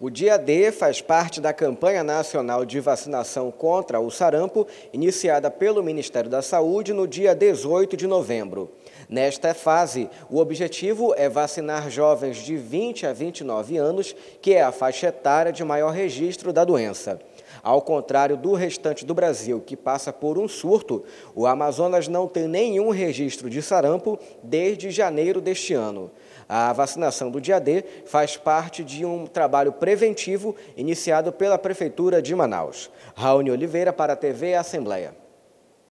O dia D faz parte da campanha nacional de vacinação contra o sarampo, iniciada pelo Ministério da Saúde no dia 18 de novembro. Nesta fase, o objetivo é vacinar jovens de 20 a 29 anos, que é a faixa etária de maior registro da doença. Ao contrário do restante do Brasil, que passa por um surto, o Amazonas não tem nenhum registro de sarampo desde janeiro deste ano. A vacinação do dia D faz parte de um trabalho preventivo iniciado pela Prefeitura de Manaus. Raoni Oliveira para a TV Assembleia.